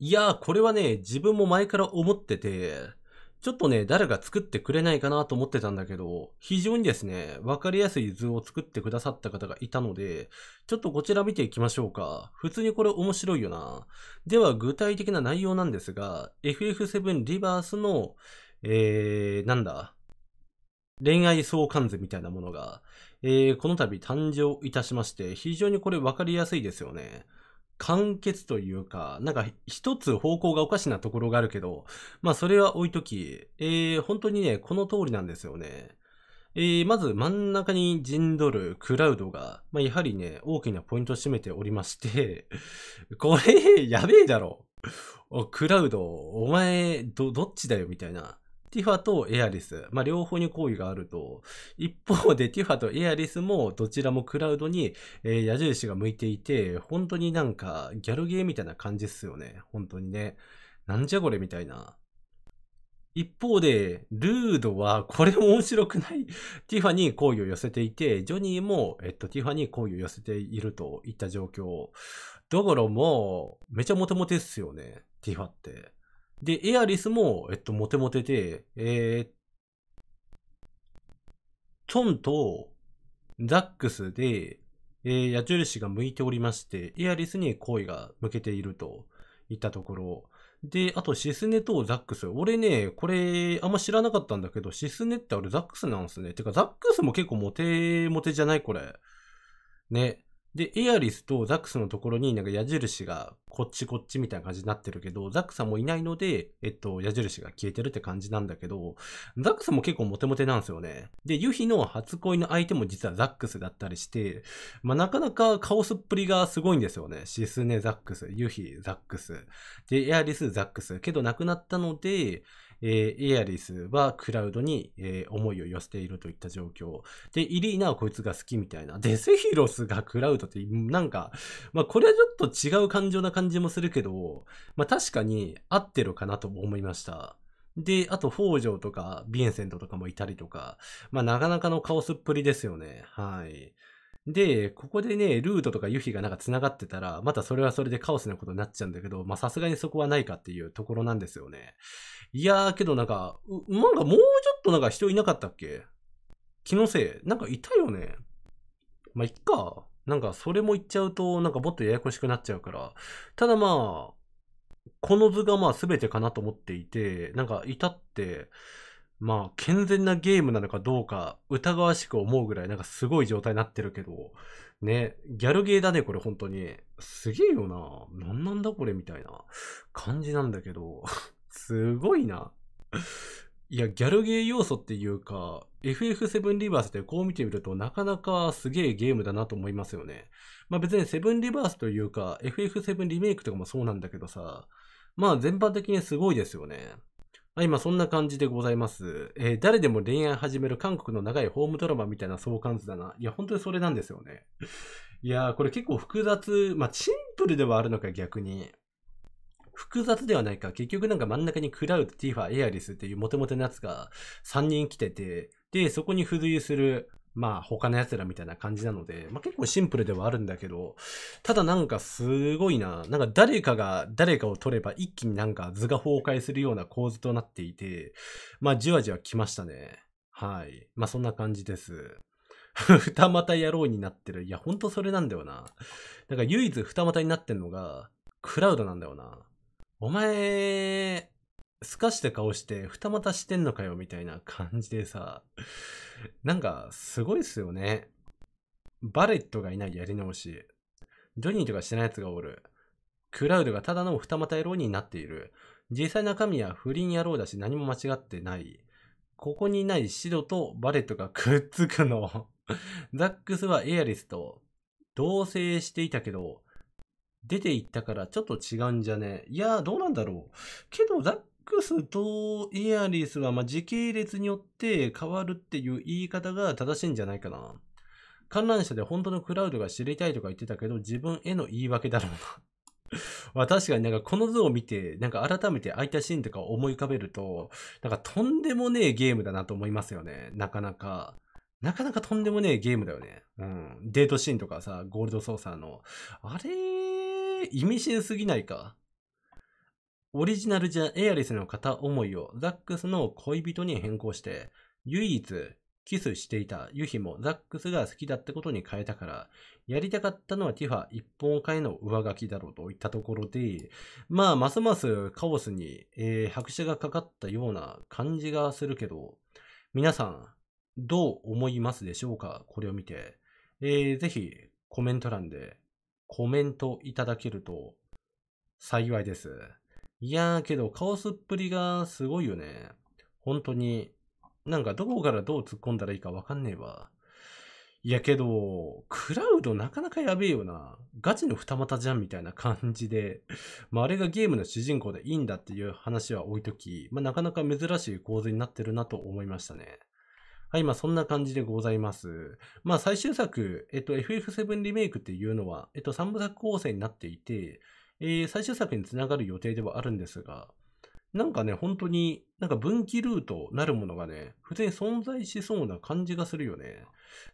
いやー、これはね、自分も前から思ってて、ちょっとね、誰が作ってくれないかなと思ってたんだけど、非常にですね、わかりやすい図を作ってくださった方がいたので、ちょっとこちら見ていきましょうか。普通にこれ面白いよな。では、具体的な内容なんですが、FF7 リバースの、えー、なんだ、恋愛相関図みたいなものが、えー、この度誕生いたしまして、非常にこれわかりやすいですよね。完結というか、なんか一つ方向がおかしなところがあるけど、まあそれは置いとき、えー、本当にね、この通りなんですよね。えー、まず真ん中に陣取るクラウドが、まあやはりね、大きなポイントを占めておりまして、これ、やべえだろ。クラウド、お前、ど、どっちだよみたいな。ティファとエアリス、まあ、両方に行為があると。一方で、ティファとエアリスも、どちらもクラウドに、えー、矢印が向いていて、本当になんか、ギャルゲーみたいな感じっすよね。本当にね。なんじゃこれみたいな。一方で、ルードは、これも面白くない。ティファに好意を寄せていて、ジョニーも、えっと、ティファに好意を寄せているといった状況。だからもう、めちゃもともてっすよね。ティファって。で、エアリスも、えっと、モテモテで、えー、トンとザックスで、えー、矢印が向いておりまして、エアリスに恋が向けているといったところ。で、あとシスネとザックス。俺ね、これ、あんま知らなかったんだけど、シスネってあれザックスなんすね。てか、ザックスも結構モテモテじゃないこれ。ね。で、エアリスとザックスのところになんか矢印がこっちこっちみたいな感じになってるけど、ザックさんもいないので、えっと、矢印が消えてるって感じなんだけど、ザックスも結構モテモテなんですよね。で、ユヒの初恋の相手も実はザックスだったりして、まあ、なかなかカオスっぷりがすごいんですよね。シスネ、ザックス、ユヒ、ザックス。で、エアリス、ザックス。けど亡くなったので、えー、エアリスはクラウドに、えー、思いを寄せているといった状況。で、イリーナはこいつが好きみたいな。で、セヒロスがクラウドって、なんか、まあ、これはちょっと違う感情な感じもするけど、まあ、確かに合ってるかなと思いました。で、あと、北条とか、ビエンセントとかもいたりとか、まあ、なかなかのカオスっぷりですよね。はい。で、ここでね、ルートとかユヒがなんか繋がってたら、またそれはそれでカオスなことになっちゃうんだけど、まあさすがにそこはないかっていうところなんですよね。いやーけどなんか、う、なんかもうちょっとなんか人いなかったっけ気のせいなんかいたよねまあ、いっか。なんかそれも言っちゃうと、なんかもっとややこしくなっちゃうから。ただまあ、この図がまあ全てかなと思っていて、なんかいたって、まあ、健全なゲームなのかどうか疑わしく思うぐらいなんかすごい状態になってるけど、ね、ギャルゲーだね、これ本当に。すげえよな。なんなんだこれみたいな感じなんだけど、すごいな。いや、ギャルゲー要素っていうか、FF7 リバースってこう見てみるとなかなかすげえゲームだなと思いますよね。まあ別にセブンリバースというか、FF7 リメイクとかもそうなんだけどさ、まあ全般的にすごいですよね。今そんな感じでございます。えー、誰でも恋愛始める韓国の長いホームドラマみたいな相関図だな。いや、本当にそれなんですよね。いやー、これ結構複雑、まあ、シンプルではあるのか逆に。複雑ではないか。結局なんか真ん中にクラウド、ティファ、エアリスっていうモテモテのやつが3人来てて、で、そこに付随するまあ他の奴らみたいな感じなので、まあ結構シンプルではあるんだけど、ただなんかすごいな、なんか誰かが誰かを取れば一気になんか図が崩壊するような構図となっていて、まあじわじわ来ましたね。はい。まあそんな感じです。二股野郎になってる。いや、ほんとそれなんだよな。だから唯一二股になってんのが、クラウドなんだよな。お前、すかして顔して二股してんのかよみたいな感じでさ、なんか、すごいっすよね。バレットがいないやり直し。ジョニーとかしてないやつがおる。クラウドがただの二股野郎になっている。実際中身は不倫野郎だし何も間違ってない。ここにないシドとバレットがくっつくの。ザックスはエアリスと同棲していたけど、出て行ったからちょっと違うんじゃねいやーどうなんだろう。けどザッックスとイヤリスは、ま時系列によって変わるっていう言い方が正しいんじゃないかな。観覧車で本当のクラウドが知りたいとか言ってたけど、自分への言い訳だろうな ま確かになんかこの図を見て、なんか改めて空いたシーンとかを思い浮かべると、なんかとんでもねえゲームだなと思いますよね。なかなか。なかなかとんでもねえゲームだよね。うん。デートシーンとかさ、ゴールドソーサーの。あれ、意味深すぎないか。オリジナルじゃエアリスの片思いをザックスの恋人に変更して、唯一キスしていたユヒもザックスが好きだってことに変えたから、やりたかったのはティファ一本化への上書きだろうといったところで、まあ、ますますカオスに、えー、拍車がかかったような感じがするけど、皆さん、どう思いますでしょうかこれを見て。えー、ぜひ、コメント欄でコメントいただけると幸いです。いやーけど、カオスっぷりがすごいよね。本当に。なんかどこからどう突っ込んだらいいかわかんねえわ。いやけど、クラウドなかなかやべえよな。ガチの二股じゃんみたいな感じで、まああれがゲームの主人公でいいんだっていう話は置いとき、まあなかなか珍しい構図になってるなと思いましたね。はい、まあそんな感じでございます。まあ最終作、えっと FF7 リメイクっていうのは、えっと3部作構成になっていて、えー、最終作につながる予定ではあるんですが、なんかね、本当に、なんか分岐ルートなるものがね、普通に存在しそうな感じがするよね。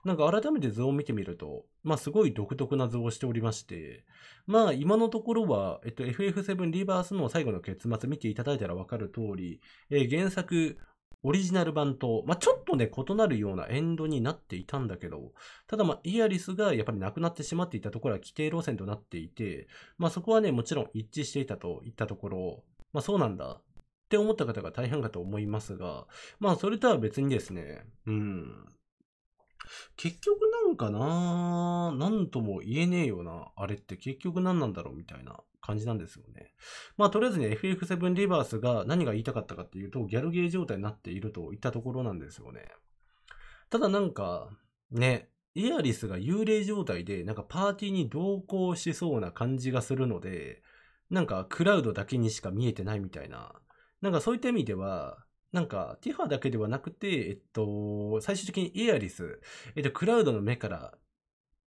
なんか改めて図を見てみると、まあすごい独特な図をしておりまして、まあ今のところは、えっと FF7 リバースの最後の結末見ていただいたらわかる通り、えー、原作、オリジナル版と、まあ、ちょっとね、異なるようなエンドになっていたんだけど、ただまあ、イアリスがやっぱりなくなってしまっていたところは規定路線となっていて、まあ、そこはね、もちろん一致していたといったところ、まあ、そうなんだって思った方が大半かと思いますが、まあ、それとは別にですね、うん。結局なんかなぁ、なんとも言えねえよな、あれって結局何なんだろうみたいな。感じなんですよね。まあ、とりあえずね、FF7 リバースが何が言いたかったかっていうと、ギャルゲー状態になっているといったところなんですよね。ただなんか、ね、エアリスが幽霊状態で、なんかパーティーに同行しそうな感じがするので、なんかクラウドだけにしか見えてないみたいな。なんかそういった意味では、なんか、ティファだけではなくて、えっと、最終的にエアリス、えっと、クラウドの目から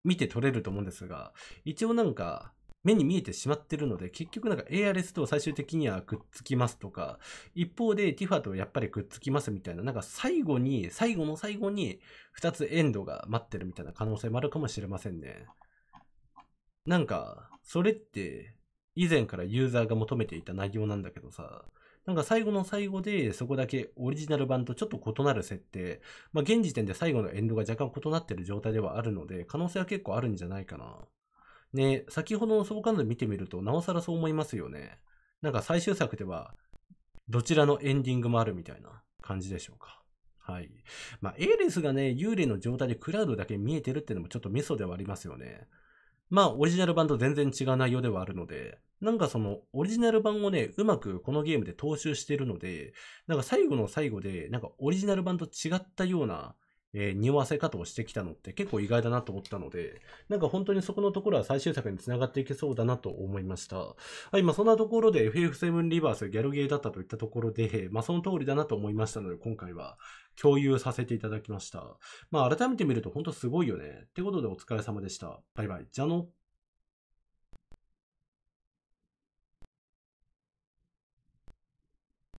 見て取れると思うんですが、一応なんか、目に見えてしまってるので、結局なんか ARS と最終的にはくっつきますとか、一方で TIFA とやっぱりくっつきますみたいな、なんか最後に、最後の最後に2つエンドが待ってるみたいな可能性もあるかもしれませんね。なんか、それって以前からユーザーが求めていた内容なんだけどさ、なんか最後の最後でそこだけオリジナル版とちょっと異なる設定、まあ現時点で最後のエンドが若干異なってる状態ではあるので、可能性は結構あるんじゃないかな。ね、先ほどの相関図見てみると、なおさらそう思いますよね。なんか最終作では、どちらのエンディングもあるみたいな感じでしょうか。はい。まあ、エーレスがね、幽霊の状態でクラウドだけ見えてるっていうのもちょっとミソではありますよね。まあ、オリジナル版と全然違う内容ではあるので、なんかその、オリジナル版をね、うまくこのゲームで踏襲してるので、なんか最後の最後で、なんかオリジナル版と違ったようなえー、匂わせ方をしてきたのって結構意外だなと思ったので、なんか本当にそこのところは最終作に繋がっていけそうだなと思いました。はい、まあそんなところで FF7 リバースギャルゲーだったといったところで、まあその通りだなと思いましたので、今回は共有させていただきました。まあ改めて見ると本当すごいよね。ってことでお疲れ様でした。バイバイ。じゃの。